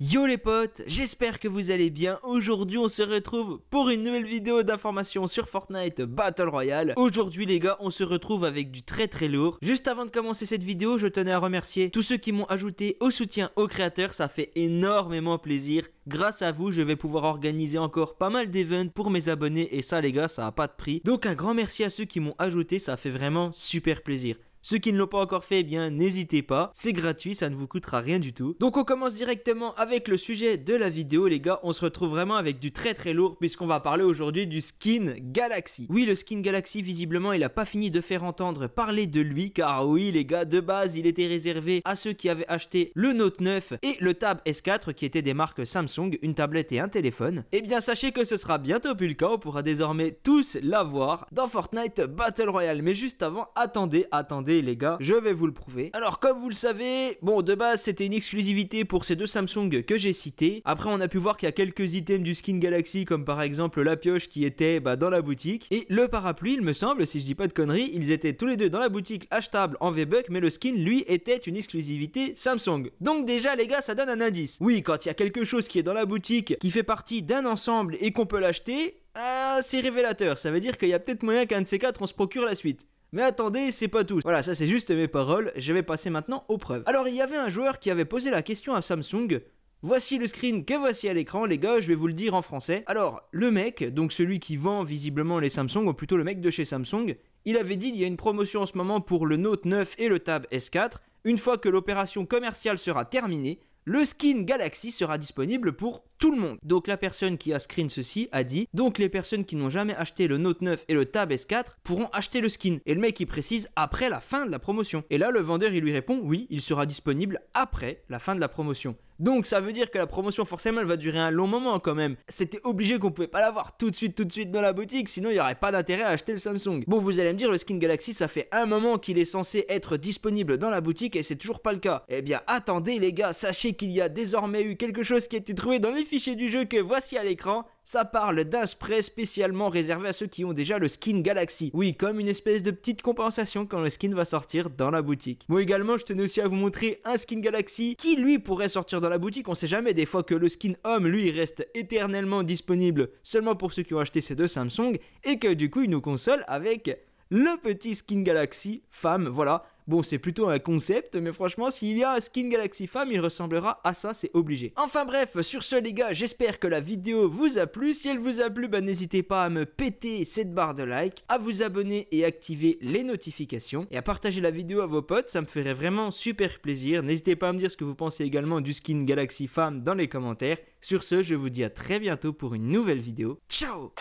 Yo les potes, j'espère que vous allez bien. Aujourd'hui, on se retrouve pour une nouvelle vidéo d'information sur Fortnite Battle Royale. Aujourd'hui, les gars, on se retrouve avec du très très lourd. Juste avant de commencer cette vidéo, je tenais à remercier tous ceux qui m'ont ajouté au soutien aux créateurs. Ça fait énormément plaisir. Grâce à vous, je vais pouvoir organiser encore pas mal d'events pour mes abonnés et ça, les gars, ça a pas de prix. Donc, un grand merci à ceux qui m'ont ajouté. Ça fait vraiment super plaisir. Ceux qui ne l'ont pas encore fait, eh bien n'hésitez pas, c'est gratuit, ça ne vous coûtera rien du tout. Donc on commence directement avec le sujet de la vidéo les gars, on se retrouve vraiment avec du très très lourd puisqu'on va parler aujourd'hui du skin Galaxy. Oui, le skin Galaxy visiblement, il a pas fini de faire entendre parler de lui car oui les gars, de base, il était réservé à ceux qui avaient acheté le Note 9 et le Tab S4 qui étaient des marques Samsung, une tablette et un téléphone. Eh bien sachez que ce sera bientôt plus le cas, on pourra désormais tous l'avoir dans Fortnite Battle Royale. Mais juste avant, attendez, attendez les gars, je vais vous le prouver. Alors comme vous le savez, bon de base c'était une exclusivité pour ces deux Samsung que j'ai cités. Après on a pu voir qu'il y a quelques items du skin Galaxy comme par exemple la pioche qui était bah, dans la boutique et le parapluie il me semble si je dis pas de conneries, ils étaient tous les deux dans la boutique achetable en V-Buck mais le skin lui était une exclusivité Samsung. Donc déjà les gars ça donne un indice. Oui quand il y a quelque chose qui est dans la boutique qui fait partie d'un ensemble et qu'on peut l'acheter, euh, c'est révélateur, ça veut dire qu'il y a peut-être moyen qu'un de ces quatre on se procure la suite. Mais attendez, c'est pas tout. Voilà, ça c'est juste mes paroles, je vais passer maintenant aux preuves. Alors il y avait un joueur qui avait posé la question à Samsung, Voici le screen que voici à l'écran, les gars, je vais vous le dire en français. Alors, le mec, donc celui qui vend visiblement les Samsung, ou plutôt le mec de chez Samsung, il avait dit il y a une promotion en ce moment pour le Note 9 et le Tab S4. Une fois que l'opération commerciale sera terminée, le skin Galaxy sera disponible pour tout le monde. Donc la personne qui a screen ceci a dit donc les personnes qui n'ont jamais acheté le Note 9 et le Tab S4 pourront acheter le skin. Et le mec il précise après la fin de la promotion. Et là le vendeur il lui répond oui, il sera disponible après la fin de la promotion. Donc ça veut dire que la promotion forcément elle va durer un long moment quand même. C'était obligé qu'on pouvait pas l'avoir tout de suite tout de suite dans la boutique, sinon il n'y aurait pas d'intérêt à acheter le Samsung. Bon vous allez me dire le skin Galaxy ça fait un moment qu'il est censé être disponible dans la boutique et c'est toujours pas le cas. Eh bien attendez les gars, sachez qu'il y a désormais eu quelque chose qui a été trouvé dans les fichiers du jeu que voici à l'écran ça parle d'un spray spécialement réservé à ceux qui ont déjà le skin Galaxy. Oui, comme une espèce de petite compensation quand le skin va sortir dans la boutique. Moi également, je tenais aussi à vous montrer un skin Galaxy qui lui pourrait sortir dans la boutique. On sait jamais des fois que le skin homme lui reste éternellement disponible seulement pour ceux qui ont acheté ces deux Samsung et que du coup il nous console avec le petit skin Galaxy femme, voilà. Bon, c'est plutôt un concept, mais franchement, s'il y a un skin Galaxy femme, il ressemblera à ça, c'est obligé. Enfin bref, sur ce les gars, j'espère que la vidéo vous a plu. Si elle vous a plu, bah, n'hésitez pas à me péter cette barre de like, à vous abonner et activer les notifications, et à partager la vidéo à vos potes, ça me ferait vraiment super plaisir. N'hésitez pas à me dire ce que vous pensez également du skin Galaxy femme dans les commentaires. Sur ce, je vous dis à très bientôt pour une nouvelle vidéo. Ciao